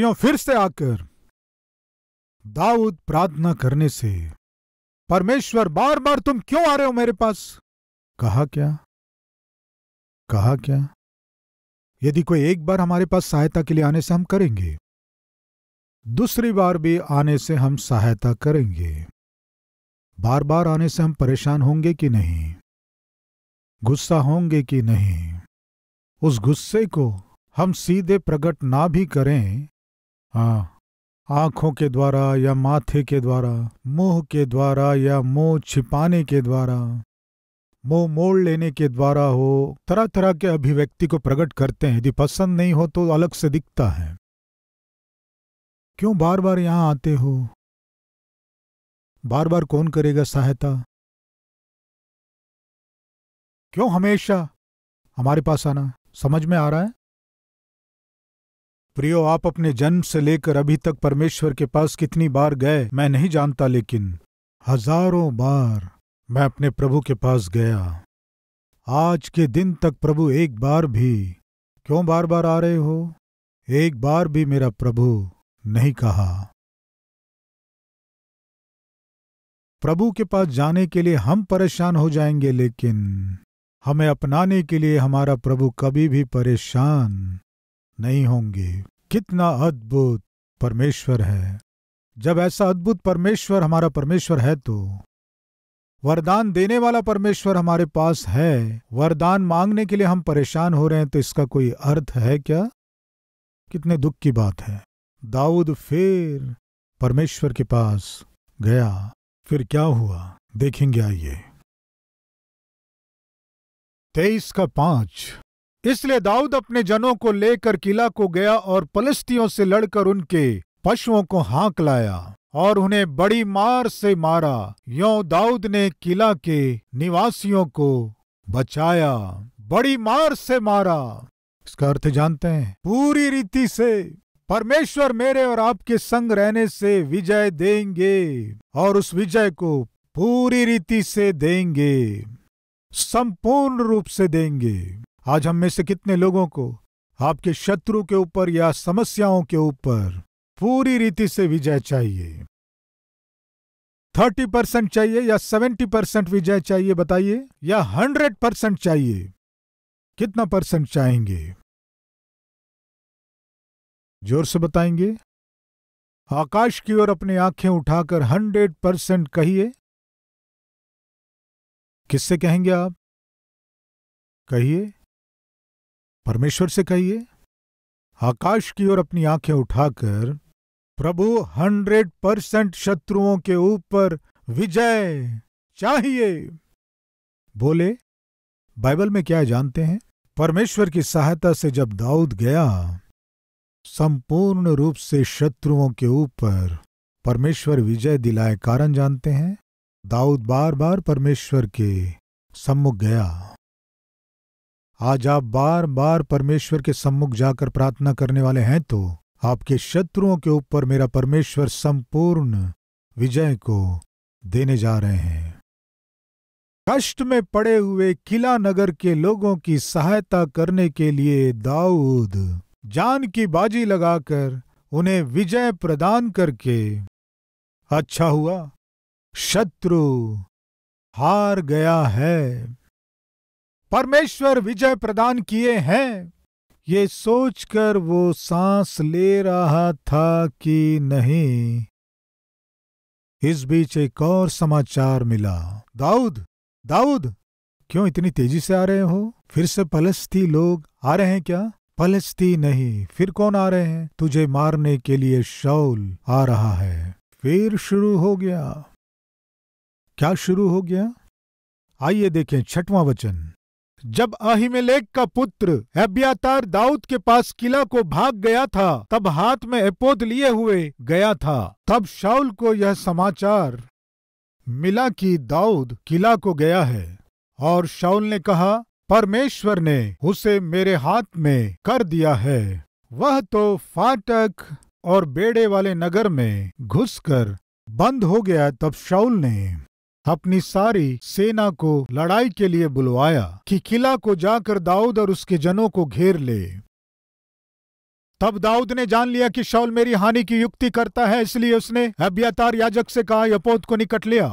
स्त्रियों फिर से आकर दाऊद प्रार्थना करने से परमेश्वर बार बार तुम क्यों आ रहे हो मेरे पास कहा क्या कहा क्या यदि कोई एक बार हमारे पास सहायता के लिए आने से हम करेंगे दूसरी बार भी आने से हम सहायता करेंगे बार बार आने से हम परेशान होंगे कि नहीं गुस्सा होंगे कि नहीं उस गुस्से को हम सीधे प्रकट ना भी करें हाँ आँखों के द्वारा या माथे के द्वारा मुंह के द्वारा या मुंह छिपाने के द्वारा मुंह मोड़ लेने के द्वारा हो तरह तरह के अभिव्यक्ति को प्रकट करते हैं यदि पसंद नहीं हो तो अलग से दिखता है क्यों बार बार यहां आते हो बार बार कौन करेगा सहायता क्यों हमेशा हमारे पास आना समझ में आ रहा है प्रियो आप अपने जन्म से लेकर अभी तक परमेश्वर के पास कितनी बार गए मैं नहीं जानता लेकिन हजारों बार मैं अपने प्रभु के पास गया आज के दिन तक प्रभु एक बार भी क्यों बार बार आ रहे हो एक बार भी मेरा प्रभु नहीं कहा प्रभु के पास जाने के लिए हम परेशान हो जाएंगे लेकिन हमें अपनाने के लिए हमारा प्रभु कभी भी परेशान नहीं होंगे कितना अद्भुत परमेश्वर है जब ऐसा अद्भुत परमेश्वर हमारा परमेश्वर है तो वरदान देने वाला परमेश्वर हमारे पास है वरदान मांगने के लिए हम परेशान हो रहे हैं तो इसका कोई अर्थ है क्या कितने दुख की बात है दाऊद फिर परमेश्वर के पास गया फिर क्या हुआ देखेंगे आइए तेईस का पांच इसलिए दाऊद अपने जनों को लेकर किला को गया और पलस्तियों से लड़कर उनके पशुओं को हाँक लाया और उन्हें बड़ी मार से मारा यो दाऊद ने किला के निवासियों को बचाया बड़ी मार से मारा इसका अर्थ जानते हैं पूरी रीति से परमेश्वर मेरे और आपके संग रहने से विजय देंगे और उस विजय को पूरी रीति से देंगे संपूर्ण रूप से देंगे आज हम में से कितने लोगों को आपके शत्रु के ऊपर या समस्याओं के ऊपर पूरी रीति से विजय चाहिए थर्टी परसेंट चाहिए या सेवेंटी परसेंट विजय चाहिए बताइए या हंड्रेड परसेंट चाहिए कितना परसेंट चाहेंगे जोर से बताएंगे आकाश की ओर अपनी आंखें उठाकर हंड्रेड परसेंट कहिए किससे कहेंगे आप कहिए परमेश्वर से कहिए आकाश की ओर अपनी आंखें उठाकर प्रभु हंड्रेड परसेंट शत्रुओं के ऊपर विजय चाहिए बोले बाइबल में क्या जानते हैं परमेश्वर की सहायता से जब दाऊद गया संपूर्ण रूप से शत्रुओं के ऊपर परमेश्वर विजय दिलाए कारण जानते हैं दाऊद बार बार परमेश्वर के सम्मुख गया आज आप बार बार परमेश्वर के सम्मुख जाकर प्रार्थना करने वाले हैं तो आपके शत्रुओं के ऊपर मेरा परमेश्वर संपूर्ण विजय को देने जा रहे हैं कष्ट में पड़े हुए किला नगर के लोगों की सहायता करने के लिए दाऊद जान की बाजी लगाकर उन्हें विजय प्रदान करके अच्छा हुआ शत्रु हार गया है परमेश्वर विजय प्रदान किए हैं ये सोचकर वो सांस ले रहा था कि नहीं इस बीच एक और समाचार मिला दाऊद दाऊद क्यों इतनी तेजी से आ रहे हो फिर से पलस्ती लोग आ रहे हैं क्या पलस्ती नहीं फिर कौन आ रहे हैं तुझे मारने के लिए शौल आ रहा है फिर शुरू हो गया क्या शुरू हो गया आइए देखें छठवां वचन जब अहिमेलेक का पुत्र एब्यातार दाऊद के पास किला को भाग गया था तब हाथ में एपोद लिए हुए गया था तब शाउल को यह समाचार मिला कि दाऊद किला को गया है और शाउल ने कहा परमेश्वर ने उसे मेरे हाथ में कर दिया है वह तो फाटक और बेड़े वाले नगर में घुसकर बंद हो गया तब शाउल ने अपनी सारी सेना को लड़ाई के लिए बुलवाया कि किला को जाकर दाऊद और उसके जनों को घेर ले तब दाऊद ने जान लिया कि शौल मेरी हानि की युक्ति करता है इसलिए उसने अभ्यतार याजक से कहा यपोत को निकट लिया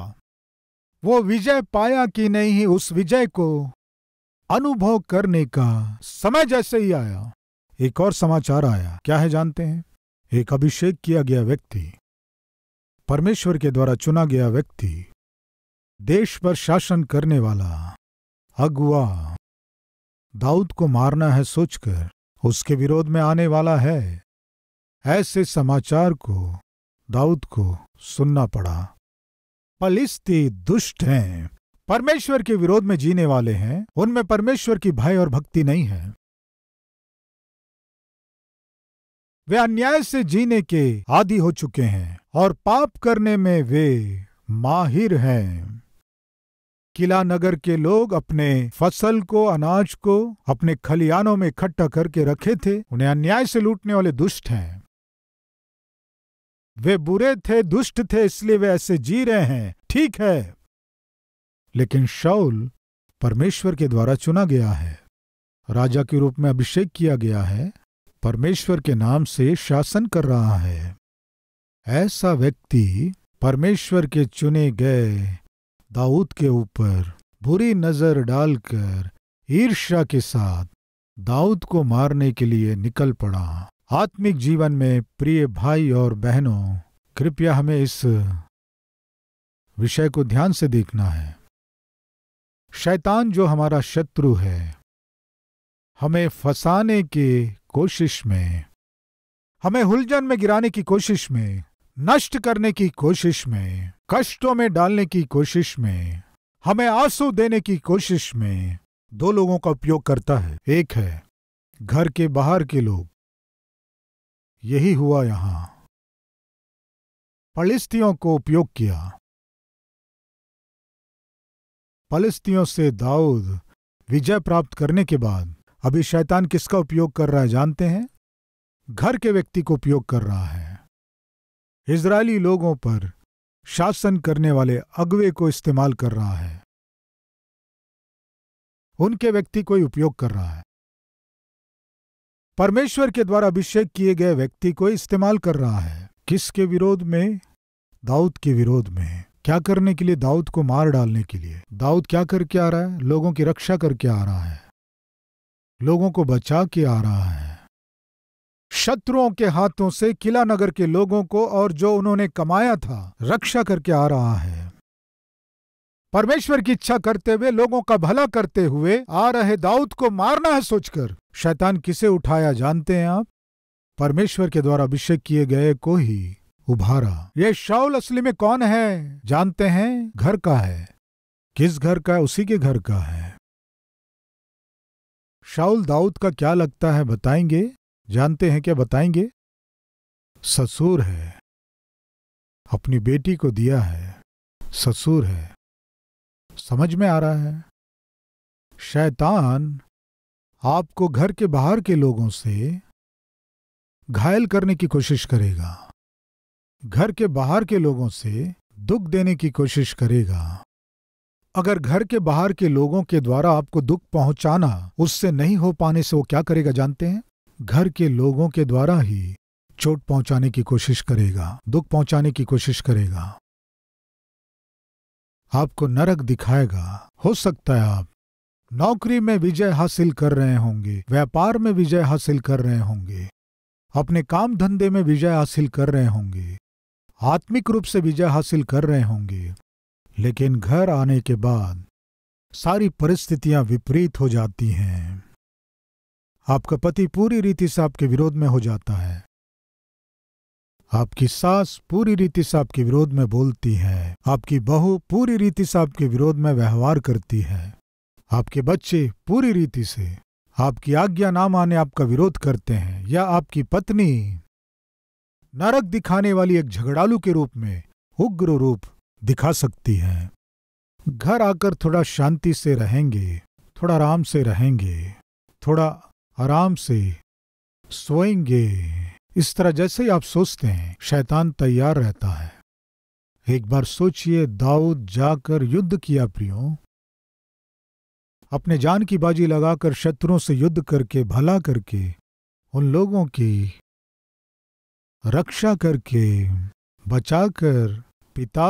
वो विजय पाया कि नहीं उस विजय को अनुभव करने का समय जैसे ही आया एक और समाचार आया क्या है जानते हैं एक अभिषेक किया गया व्यक्ति परमेश्वर के द्वारा चुना गया व्यक्ति देश पर शासन करने वाला अगुआ दाऊद को मारना है सोचकर उसके विरोध में आने वाला है ऐसे समाचार को दाऊद को सुनना पड़ा पलिस्ती दुष्ट हैं परमेश्वर के विरोध में जीने वाले हैं उनमें परमेश्वर की भय और भक्ति नहीं है वे अन्याय से जीने के आदि हो चुके हैं और पाप करने में वे माहिर हैं किला नगर के लोग अपने फसल को अनाज को अपने खलियानों में इकट्ठा करके रखे थे उन्हें अन्याय से लूटने वाले दुष्ट हैं वे बुरे थे दुष्ट थे इसलिए वे ऐसे जी रहे हैं ठीक है लेकिन शौल परमेश्वर के द्वारा चुना गया है राजा के रूप में अभिषेक किया गया है परमेश्वर के नाम से शासन कर रहा है ऐसा व्यक्ति परमेश्वर के चुने गए दाऊद के ऊपर बुरी नजर डालकर ईर्ष्या के साथ दाऊद को मारने के लिए निकल पड़ा आत्मिक जीवन में प्रिय भाई और बहनों कृपया हमें इस विषय को ध्यान से देखना है शैतान जो हमारा शत्रु है हमें फंसाने की कोशिश में हमें हुलझन में गिराने की कोशिश में नष्ट करने की कोशिश में कष्टों में डालने की कोशिश में हमें आंसू देने की कोशिश में दो लोगों का उपयोग करता है एक है घर के बाहर के लोग यही हुआ यहां पलिस्तियों को उपयोग किया पलिस्तियों से दाऊद विजय प्राप्त करने के बाद अभी शैतान किसका उपयोग कर रहा है जानते हैं घर के व्यक्ति को उपयोग कर रहा है इसराइली लोगों पर शासन करने वाले अगवे को इस्तेमाल कर रहा है उनके व्यक्ति कोई उपयोग कर रहा है परमेश्वर के द्वारा अभिषेक किए गए व्यक्ति को इस्तेमाल कर रहा है किसके विरोध में दाऊद के विरोध में क्या करने के लिए दाऊद को मार डालने के लिए दाऊद क्या करके आ रहा है लोगों की रक्षा करके आ रहा है लोगों को बचा के आ रहा है शत्रुओं के हाथों से किला नगर के लोगों को और जो उन्होंने कमाया था रक्षा करके आ रहा है परमेश्वर की इच्छा करते हुए लोगों का भला करते हुए आ रहे दाऊद को मारना है सोचकर शैतान किसे उठाया जानते हैं आप परमेश्वर के द्वारा अभिषेक किए गए को ही उभारा ये शाउल असली में कौन है जानते हैं घर का है किस घर का है उसी के घर का है शाउल दाऊद का क्या लगता है बताएंगे जानते हैं क्या बताएंगे ससुर है अपनी बेटी को दिया है ससुर है समझ में आ रहा है शैतान आपको घर के बाहर के लोगों से घायल करने की कोशिश करेगा घर के बाहर के लोगों से दुख देने की कोशिश करेगा अगर घर के बाहर के लोगों के द्वारा आपको दुख पहुंचाना उससे नहीं हो पाने से वो क्या करेगा जानते हैं घर के लोगों के द्वारा ही चोट पहुंचाने की कोशिश करेगा दुख पहुंचाने की कोशिश करेगा आपको नरक दिखाएगा हो सकता है आप नौकरी में विजय हासिल कर रहे होंगे व्यापार में विजय हासिल कर रहे होंगे अपने काम धंधे में विजय हासिल कर रहे होंगे आत्मिक रूप से विजय हासिल कर रहे होंगे लेकिन घर आने के बाद सारी परिस्थितियां विपरीत हो जाती हैं आपका पति पूरी रीति से आपके विरोध में हो जाता है आपकी सास पूरी रीति से आपके विरोध में बोलती है आपकी बहू पूरी रीति से आपके विरोध में व्यवहार करती है आपके बच्चे पूरी रीति से आपकी आज्ञा ना माने आपका विरोध करते हैं या आपकी पत्नी नरक दिखाने वाली एक झगड़ालू के रूप में उग्र रूप दिखा सकती है घर आकर थोड़ा शांति से रहेंगे थोड़ा आराम से रहेंगे थोड़ा आराम से सोएंगे इस तरह जैसे ही आप सोचते हैं शैतान तैयार रहता है एक बार सोचिए दाऊद जाकर युद्ध किया प्रियो अपने जान की बाजी लगाकर शत्रुओं से युद्ध करके भला करके उन लोगों की रक्षा करके बचाकर पिता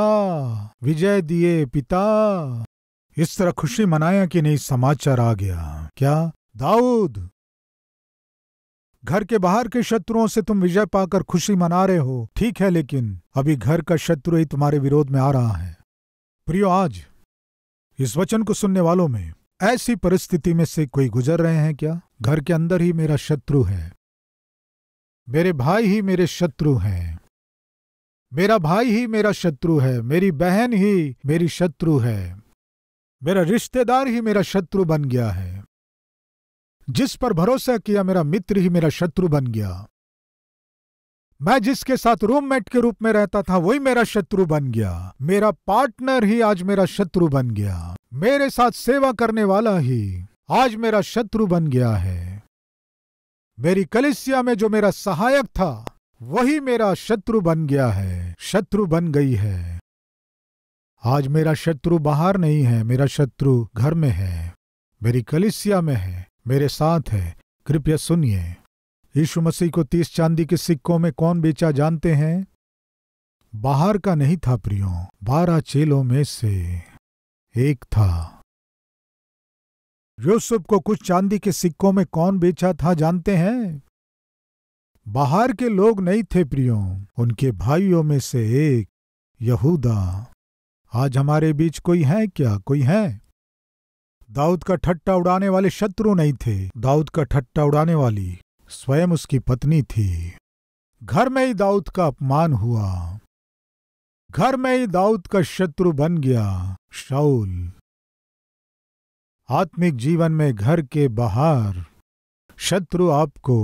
विजय दिए पिता इस तरह खुशी मनाया कि नहीं समाचार आ गया क्या दाऊद घर के बाहर के शत्रुओं से तुम विजय पाकर खुशी मना रहे हो ठीक है लेकिन अभी घर का शत्रु ही तुम्हारे विरोध में आ रहा है प्रियो आज इस वचन को सुनने वालों में ऐसी परिस्थिति में से कोई गुजर रहे हैं क्या घर के अंदर ही मेरा शत्रु है मेरे भाई ही मेरे शत्रु हैं मेरा भाई ही मेरा शत्रु है मेरी बहन ही मेरी शत्रु है मेरा रिश्तेदार ही मेरा शत्रु बन गया है जिस पर भरोसा किया मेरा मित्र ही मेरा शत्रु बन गया मैं जिसके साथ रूममेट के रूप में रहता था वही मेरा शत्रु बन गया मेरा पार्टनर ही आज मेरा शत्रु बन गया मेरे साथ सेवा करने वाला ही आज मेरा शत्रु बन गया है मेरी कलिसिया में जो मेरा सहायक था वही मेरा शत्रु बन गया है शत्रु बन गई है आज मेरा शत्रु बाहर नहीं है मेरा शत्रु घर में है मेरी कलिसिया में है मेरे साथ है कृपया सुनिए यीशु मसीह को तीस चांदी के सिक्कों में कौन बेचा जानते हैं बाहर का नहीं था प्रियो बारह चेलों में से एक था यूसुफ को कुछ चांदी के सिक्कों में कौन बेचा था जानते हैं बाहर के लोग नहीं थे प्रियो उनके भाइयों में से एक यहूदा आज हमारे बीच कोई है क्या कोई है दाऊद का ठट्टा उड़ाने वाले शत्रु नहीं थे दाऊद का ठट्टा उड़ाने वाली स्वयं उसकी पत्नी थी घर में ही दाऊद का अपमान हुआ घर में ही दाऊद का शत्रु बन गया शाउल आत्मिक जीवन में घर के बाहर शत्रु आपको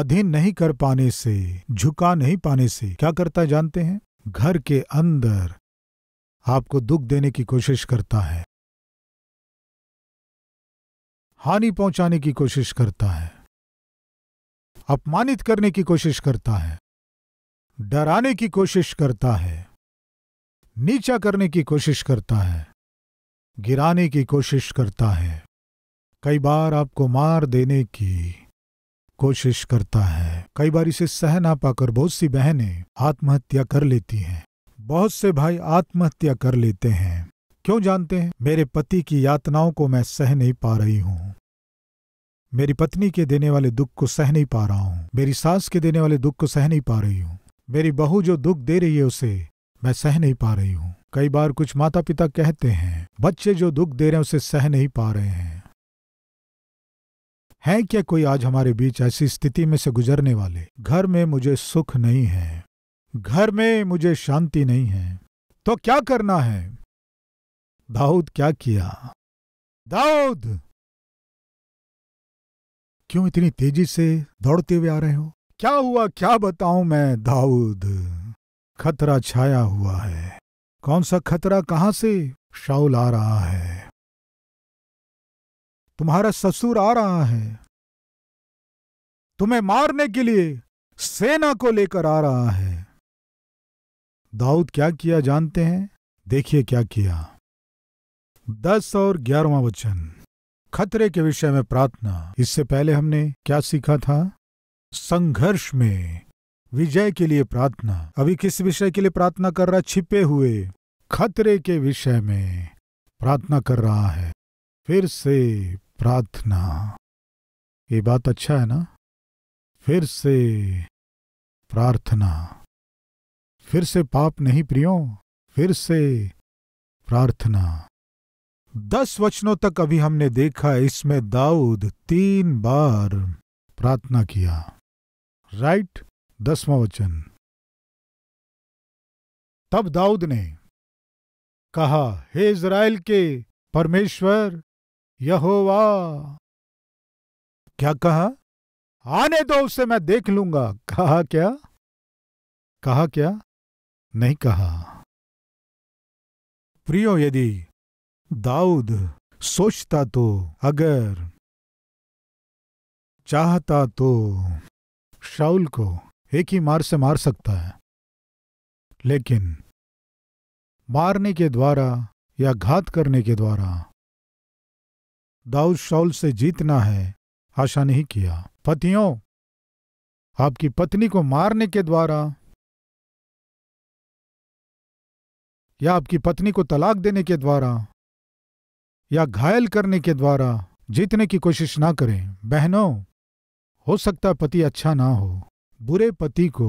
अधीन नहीं कर पाने से झुका नहीं पाने से क्या करता है जानते हैं घर के अंदर आपको दुख देने की कोशिश करता है हानि पहुंचाने की कोशिश करता है अपमानित करने की कोशिश करता है डराने की कोशिश करता है नीचा करने की कोशिश करता है गिराने की कोशिश करता है कई बार आपको मार देने की कोशिश करता है कई बार इसे सह ना पाकर बहुत सी बहनें आत्महत्या कर लेती हैं बहुत से भाई आत्महत्या कर लेते हैं क्यों जानते हैं मेरे पति की यातनाओं को मैं सह नहीं पा रही हूं मेरी पत्नी के देने वाले दुख को सह नहीं पा रहा हूं मेरी सास के देने वाले दुख को सह नहीं पा रही हूं मेरी बहू जो दुख दे रही है उसे मैं सह नहीं पा रही हूं कई बार कुछ माता पिता कहते हैं बच्चे जो दुख दे रहे हैं उसे सह नहीं पा रहे हैं है क्या कोई आज हमारे बीच ऐसी स्थिति में से गुजरने वाले घर में मुझे सुख नहीं है घर में मुझे शांति नहीं है तो क्या करना है दाऊद क्या किया दाऊद क्यों इतनी तेजी से दौड़ते हुए आ रहे हो क्या हुआ क्या बताऊं मैं दाऊद खतरा छाया हुआ है कौन सा खतरा कहां से शाउल आ रहा है तुम्हारा ससुर आ रहा है तुम्हें मारने के लिए सेना को लेकर आ रहा है दाऊद क्या किया जानते हैं देखिए क्या किया दस और ग्यारहवा वचन खतरे के विषय में प्रार्थना इससे पहले हमने क्या सीखा था संघर्ष में विजय के लिए प्रार्थना अभी किस विषय के लिए प्रार्थना कर रहा छिपे हुए खतरे के विषय में प्रार्थना कर रहा है फिर से प्रार्थना ये बात अच्छा है ना फिर से प्रार्थना फिर से पाप नहीं प्रियो फिर से प्रार्थना दस वचनों तक अभी हमने देखा इसमें दाऊद तीन बार प्रार्थना किया राइट दसवा वचन तब दाऊद ने कहा हे इज़राइल के परमेश्वर यहोवा क्या कहा आने दो उसे मैं देख लूंगा कहा क्या कहा क्या नहीं कहा प्रियो यदि दाऊद सोचता तो अगर चाहता तो शाउल को एक ही मार से मार सकता है लेकिन मारने के द्वारा या घात करने के द्वारा दाऊद शाउल से जीतना है आशा नहीं किया पतियों आपकी पत्नी को मारने के द्वारा या आपकी पत्नी को तलाक देने के द्वारा या घायल करने के द्वारा जीतने की कोशिश ना करें बहनों हो सकता पति अच्छा ना हो बुरे पति को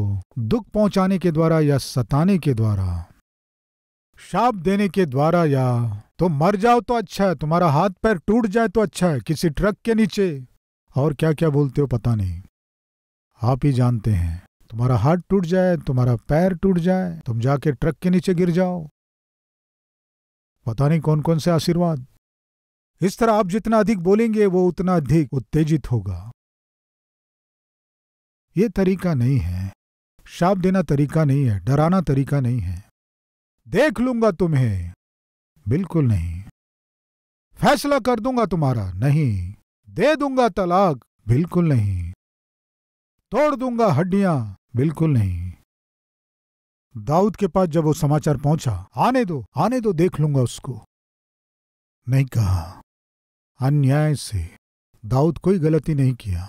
दुख पहुंचाने के द्वारा या सताने के द्वारा शाप देने के द्वारा या तुम तो मर जाओ तो अच्छा है तुम्हारा हाथ पैर टूट जाए तो अच्छा है किसी ट्रक के नीचे और क्या क्या बोलते हो पता नहीं आप ही जानते हैं तुम्हारा हाथ टूट जाए तुम्हारा पैर टूट जाए तुम जाके ट्रक के नीचे गिर जाओ पता नहीं कौन कौन से आशीर्वाद इस तरह आप जितना अधिक बोलेंगे वो उतना अधिक उत्तेजित होगा ये तरीका नहीं है शाप देना तरीका नहीं है डराना तरीका नहीं है देख लूंगा तुम्हें बिल्कुल नहीं फैसला कर दूंगा तुम्हारा नहीं दे दूंगा तलाक बिल्कुल नहीं तोड़ दूंगा हड्डियां बिल्कुल नहीं दाऊद के पास जब वो समाचार पहुंचा आने दो आने दो देख लूंगा उसको नहीं कहा अन्याय से दाऊद कोई गलती नहीं किया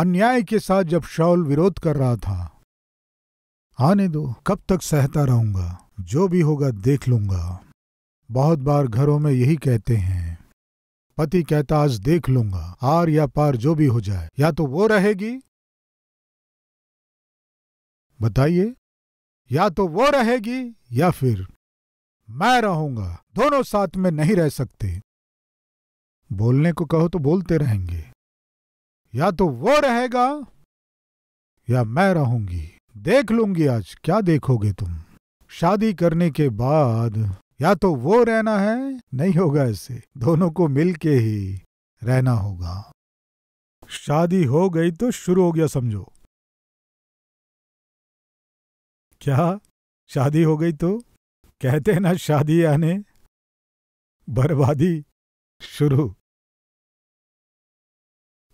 अन्याय के साथ जब शौल विरोध कर रहा था आने दो कब तक सहता रहूंगा जो भी होगा देख लूंगा बहुत बार घरों में यही कहते हैं पति कहता आज देख लूंगा आर या पार जो भी हो जाए या तो वो रहेगी बताइए या तो वो रहेगी या फिर मैं रहूंगा दोनों साथ में नहीं रह सकते बोलने को कहो तो बोलते रहेंगे या तो वो रहेगा या मैं रहूंगी देख लूंगी आज क्या देखोगे तुम शादी करने के बाद या तो वो रहना है नहीं होगा ऐसे दोनों को मिलके ही रहना होगा शादी हो गई तो शुरू हो गया समझो क्या शादी हो गई तो कहते हैं ना शादी आने बर्बादी शुरू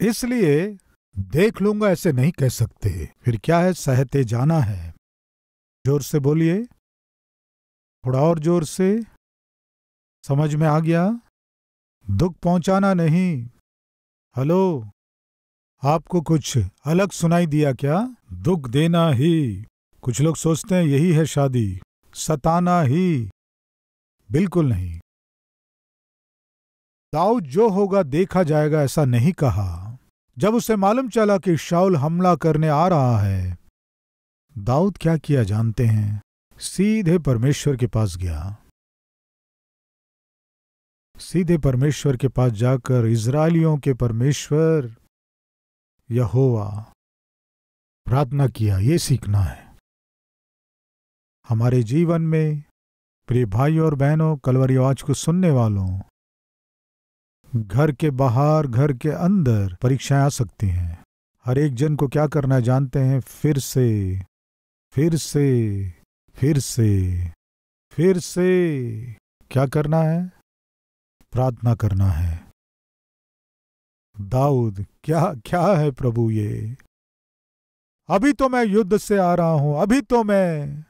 इसलिए देख लूंगा ऐसे नहीं कह सकते फिर क्या है सहते जाना है जोर से बोलिए थोड़ा और जोर से समझ में आ गया दुख पहुंचाना नहीं हेलो आपको कुछ अलग सुनाई दिया क्या दुख देना ही कुछ लोग सोचते हैं यही है शादी सताना ही बिल्कुल नहीं दाऊ जो होगा देखा जाएगा ऐसा नहीं कहा जब उसे मालूम चला कि शाउल हमला करने आ रहा है दाऊद क्या किया जानते हैं सीधे परमेश्वर के पास गया सीधे परमेश्वर के पास जाकर इसराइलियों के परमेश्वर यहोवा प्रार्थना किया ये सीखना है हमारे जीवन में प्रिय भाई और बहनों कलवरी आवाज को सुनने वालों घर के बाहर घर के अंदर परीक्षाएं आ सकती हैं हर एक जन को क्या करना जानते हैं फिर से फिर से फिर से फिर से क्या करना है प्रार्थना करना है दाऊद क्या क्या है प्रभु ये अभी तो मैं युद्ध से आ रहा हूं अभी तो मैं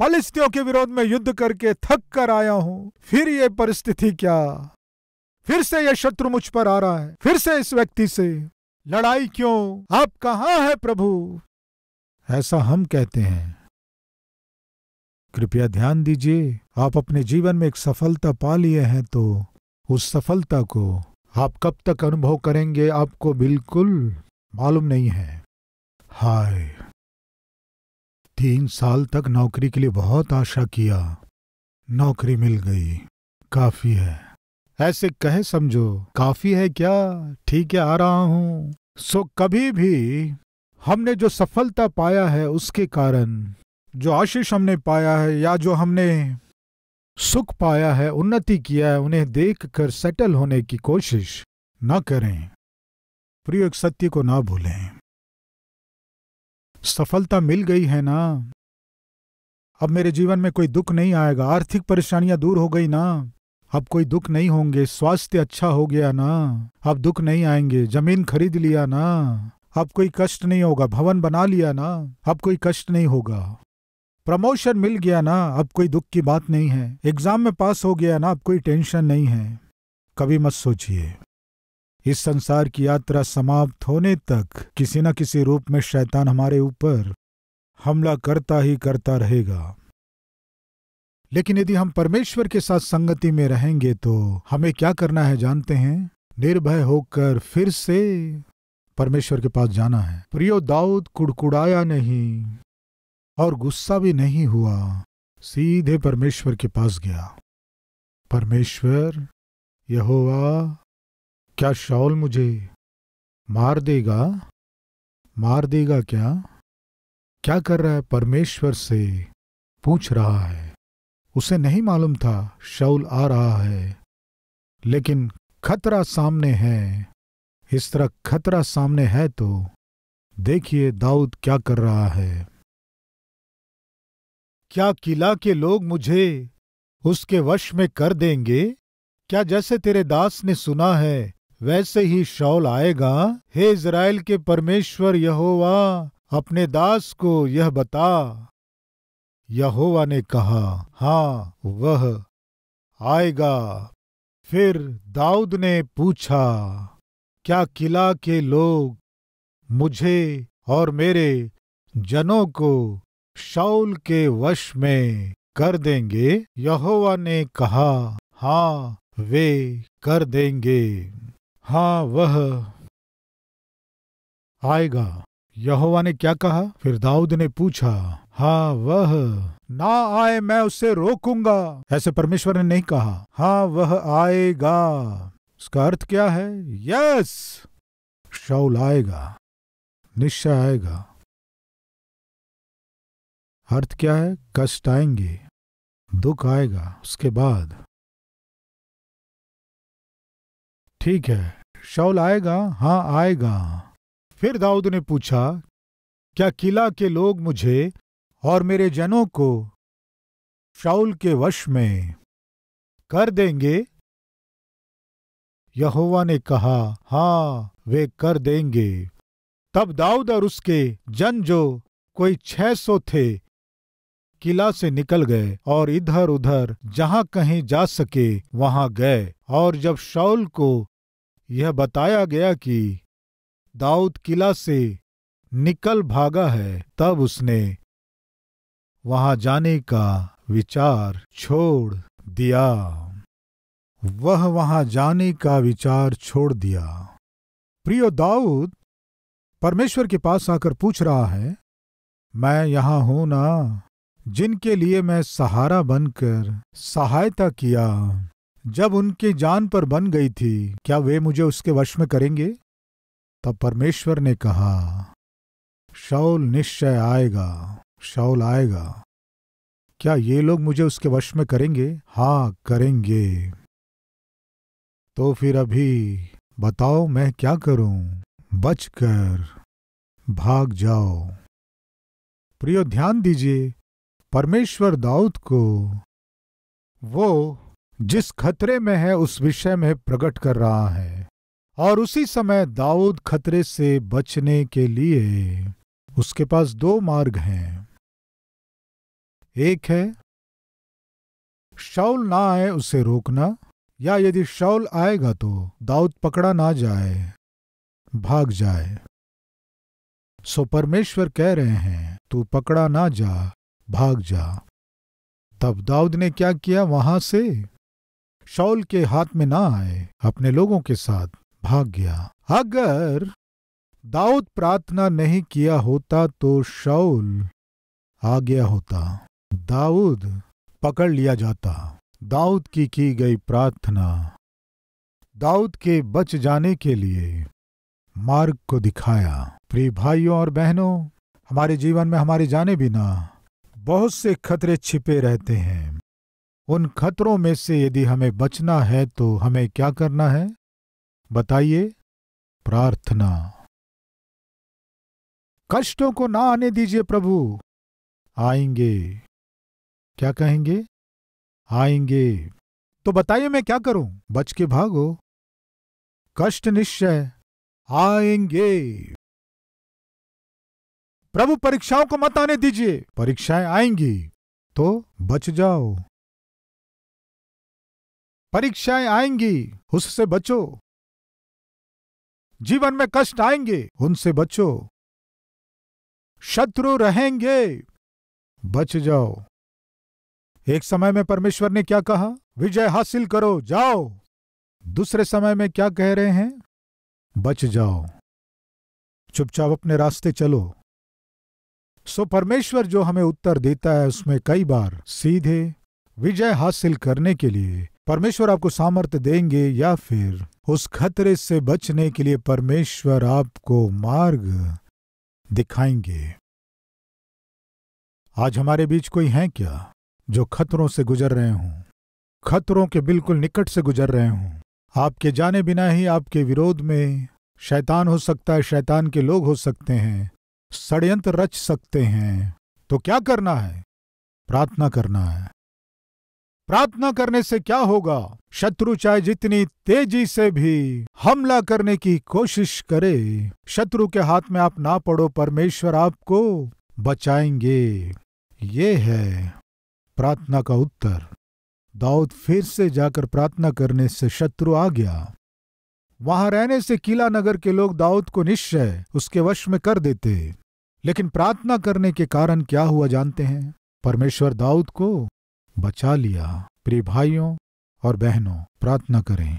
पलिस्तियों के विरोध में युद्ध करके थक कर आया हूं फिर ये परिस्थिति क्या फिर से यह शत्रु मुझ पर आ रहा है फिर से इस व्यक्ति से लड़ाई क्यों आप कहाँ हैं प्रभु ऐसा हम कहते हैं कृपया ध्यान दीजिए आप अपने जीवन में एक सफलता पा लिए हैं तो उस सफलता को आप कब तक अनुभव करेंगे आपको बिल्कुल मालूम नहीं है हाय तीन साल तक नौकरी के लिए बहुत आशा किया नौकरी मिल गई काफी है ऐसे कहे समझो काफी है क्या ठीक है आ रहा हूं सो कभी भी हमने जो सफलता पाया है उसके कारण जो आशीष हमने पाया है या जो हमने सुख पाया है उन्नति किया है उन्हें देखकर सेटल होने की कोशिश न करें एक सत्य को ना भूलें सफलता मिल गई है ना अब मेरे जीवन में कोई दुख नहीं आएगा आर्थिक परेशानियां दूर हो गई ना अब कोई दुख नहीं होंगे स्वास्थ्य अच्छा हो गया ना अब दुख नहीं आएंगे जमीन खरीद लिया ना अब कोई कष्ट नहीं होगा भवन बना लिया ना अब कोई कष्ट नहीं होगा प्रमोशन मिल गया ना अब कोई दुख की बात नहीं है एग्जाम में पास हो गया ना अब कोई टेंशन नहीं है कभी मत सोचिए इस संसार की यात्रा समाप्त होने तक किसी न किसी रूप में शैतान हमारे ऊपर हमला करता ही करता रहेगा लेकिन यदि हम परमेश्वर के साथ संगति में रहेंगे तो हमें क्या करना है जानते हैं निर्भय होकर फिर से परमेश्वर के पास जाना है प्रियो दाऊद कुड़कुड़ाया नहीं और गुस्सा भी नहीं हुआ सीधे परमेश्वर के पास गया परमेश्वर यहोवा क्या शौल मुझे मार देगा मार देगा क्या क्या कर रहा है परमेश्वर से पूछ रहा है उसे नहीं मालूम था शौल आ रहा है लेकिन खतरा सामने है इस तरह खतरा सामने है तो देखिए दाऊद क्या कर रहा है क्या किला के लोग मुझे उसके वश में कर देंगे क्या जैसे तेरे दास ने सुना है वैसे ही शौल आएगा हे इज़राइल के परमेश्वर यहोवा अपने दास को यह बता यहोवा ने कहा हाँ वह आएगा फिर दाऊद ने पूछा क्या किला के लोग मुझे और मेरे जनों को शौल के वश में कर देंगे यहोवा ने कहा हाँ वे कर देंगे हाँ वह आएगा यहोवा ने क्या कहा फिर दाऊद ने पूछा हाँ वह ना आए मैं उसे रोकूंगा ऐसे परमेश्वर ने नहीं कहा हाँ वह आएगा उसका अर्थ क्या है यस शौल आएगा निश्चय आएगा अर्थ क्या है कष्ट आएंगे दुख आएगा उसके बाद ठीक है शौल आएगा हाँ आएगा फिर दाऊद ने पूछा क्या किला के लोग मुझे और मेरे जनों को शाउल के वश में कर देंगे यहोवा ने कहा हाँ वे कर देंगे तब दाऊद और उसके जन जो कोई छह सौ थे किला से निकल गए और इधर उधर जहां कहीं जा सके वहां गए और जब शाउल को यह बताया गया कि दाऊद किला से निकल भागा है तब उसने वहां जाने का विचार छोड़ दिया वह वहां जाने का विचार छोड़ दिया प्रियो दाऊद परमेश्वर के पास आकर पूछ रहा है मैं यहां हूं ना जिनके लिए मैं सहारा बनकर सहायता किया जब उनके जान पर बन गई थी क्या वे मुझे उसके वश में करेंगे तब परमेश्वर ने कहा शौल निश्चय आएगा शाउल आएगा क्या ये लोग मुझे उसके वश में करेंगे हाँ करेंगे तो फिर अभी बताओ मैं क्या करूं बच कर भाग जाओ प्रियो ध्यान दीजिए परमेश्वर दाऊद को वो जिस खतरे में है उस विषय में प्रकट कर रहा है और उसी समय दाऊद खतरे से बचने के लिए उसके पास दो मार्ग हैं एक है शौल ना आए उसे रोकना या यदि शौल आएगा तो दाऊद पकड़ा ना जाए भाग जाए सो परमेश्वर कह रहे हैं तू पकड़ा ना जा भाग जा तब दाऊद ने क्या किया वहां से शौल के हाथ में ना आए अपने लोगों के साथ भाग गया अगर दाऊद प्रार्थना नहीं किया होता तो शौल आ गया होता दाऊद पकड़ लिया जाता दाऊद की की गई प्रार्थना दाऊद के बच जाने के लिए मार्ग को दिखाया प्रिय भाइयों और बहनों हमारे जीवन में हमारे जाने बिना बहुत से खतरे छिपे रहते हैं उन खतरों में से यदि हमें बचना है तो हमें क्या करना है बताइए प्रार्थना कष्टों को ना आने दीजिए प्रभु आएंगे क्या कहेंगे आएंगे तो बताइए मैं क्या करूं बच के भागो कष्ट निश्चय आएंगे प्रभु परीक्षाओं को मत आने दीजिए परीक्षाएं आएंगी तो बच जाओ परीक्षाएं आएंगी उससे बचो जीवन में कष्ट आएंगे उनसे बचो शत्रु रहेंगे बच जाओ एक समय में परमेश्वर ने क्या कहा विजय हासिल करो जाओ दूसरे समय में क्या कह रहे हैं बच जाओ चुपचाप अपने रास्ते चलो सो परमेश्वर जो हमें उत्तर देता है उसमें कई बार सीधे विजय हासिल करने के लिए परमेश्वर आपको सामर्थ्य देंगे या फिर उस खतरे से बचने के लिए परमेश्वर आपको मार्ग दिखाएंगे आज हमारे बीच कोई है क्या जो खतरों से गुजर रहे हों खतरों के बिल्कुल निकट से गुजर रहे हों आपके जाने बिना ही आपके विरोध में शैतान हो सकता है शैतान के लोग हो सकते हैं षडयंत्र रच सकते हैं तो क्या करना है प्रार्थना करना है प्रार्थना करने से क्या होगा शत्रु चाहे जितनी तेजी से भी हमला करने की कोशिश करे शत्रु के हाथ में आप ना पड़ो परमेश्वर आपको बचाएंगे ये है प्रार्थना का उत्तर दाऊद फिर से जाकर प्रार्थना करने से शत्रु आ गया वहां रहने से किला नगर के लोग दाऊद को निश्चय उसके वश में कर देते लेकिन प्रार्थना करने के कारण क्या हुआ जानते हैं परमेश्वर दाऊद को बचा लिया प्रिय भाइयों और बहनों प्रार्थना करें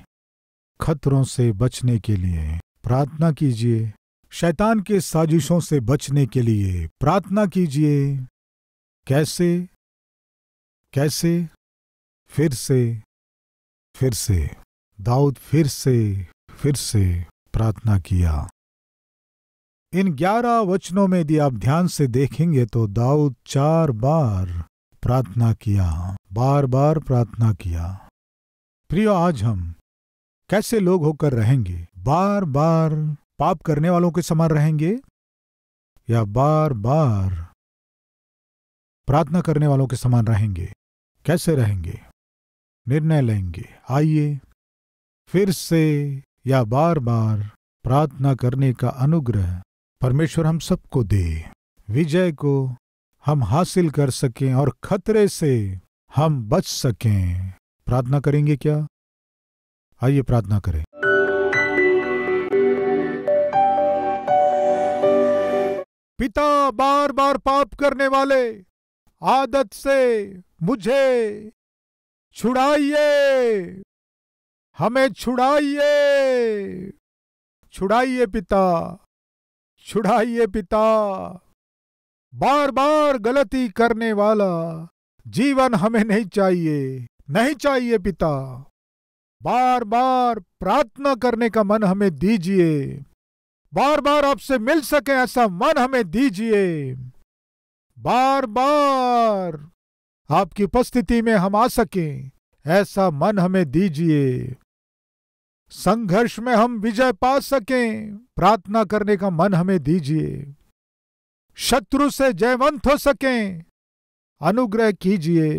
खतरों से बचने के लिए प्रार्थना कीजिए शैतान के साजिशों से बचने के लिए प्रार्थना कीजिए कैसे कैसे फिर से फिर से दाऊद फिर से फिर से प्रार्थना किया इन ग्यारह वचनों में यदि आप ध्यान से देखेंगे तो दाऊद चार बार प्रार्थना किया बार बार प्रार्थना किया प्रियो आज हम कैसे लोग होकर रहेंगे बार बार पाप करने वालों के समान रहेंगे या बार बार प्रार्थना करने वालों के समान रहेंगे कैसे रहेंगे निर्णय लेंगे आइए फिर से या बार बार प्रार्थना करने का अनुग्रह परमेश्वर हम सबको दे विजय को हम हासिल कर सकें और खतरे से हम बच सकें प्रार्थना करेंगे क्या आइए प्रार्थना करें पिता बार बार पाप करने वाले आदत से मुझे छुड़ाइए हमें छुड़ाइए छुड़ाइए पिता छुड़ाइए पिता बार बार गलती करने वाला जीवन हमें नहीं चाहिए नहीं चाहिए पिता बार बार प्रार्थना करने का मन हमें दीजिए बार बार आपसे मिल सके ऐसा मन हमें दीजिए बार बार आपकी उपस्थिति में हम आ सकें ऐसा मन हमें दीजिए संघर्ष में हम विजय पा सकें प्रार्थना करने का मन हमें दीजिए शत्रु से जयवंत हो सकें अनुग्रह कीजिए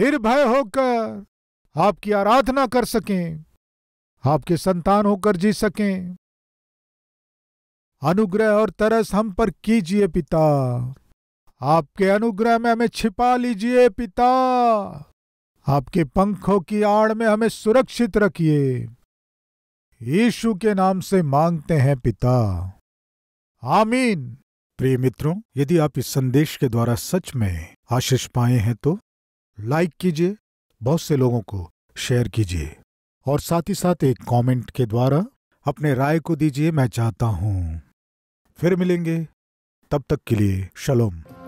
निर्भय होकर आपकी आराधना कर सकें आपके संतान होकर जी सकें अनुग्रह और तरस हम पर कीजिए पिता आपके अनुग्रह में हमें छिपा लीजिए पिता आपके पंखों की आड़ में हमें सुरक्षित रखिए यीशु के नाम से मांगते हैं पिता आमीन प्रिय मित्रों यदि आप इस संदेश के द्वारा सच में आशीष पाए हैं तो लाइक कीजिए बहुत से लोगों को शेयर कीजिए और साथ ही साथ एक कमेंट के द्वारा अपने राय को दीजिए मैं चाहता हूँ फिर मिलेंगे तब तक के लिए शलोम